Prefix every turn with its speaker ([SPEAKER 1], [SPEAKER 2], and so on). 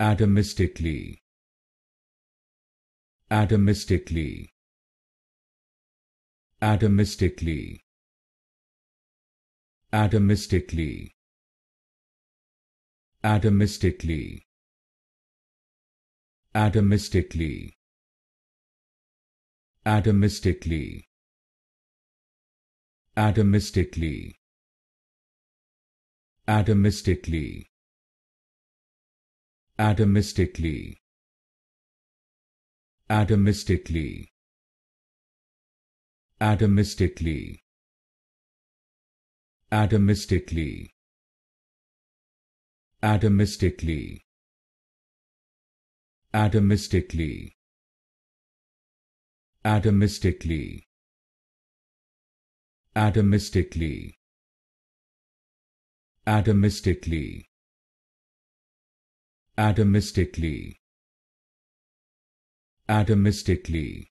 [SPEAKER 1] atomistically atomistically atomistically atomistically atomistically atomistically atomistically atomistically atomistically atomistically atomistically atomistically atomistically atomistically atomistically atomistically atomistically atomistically atomistically atomistically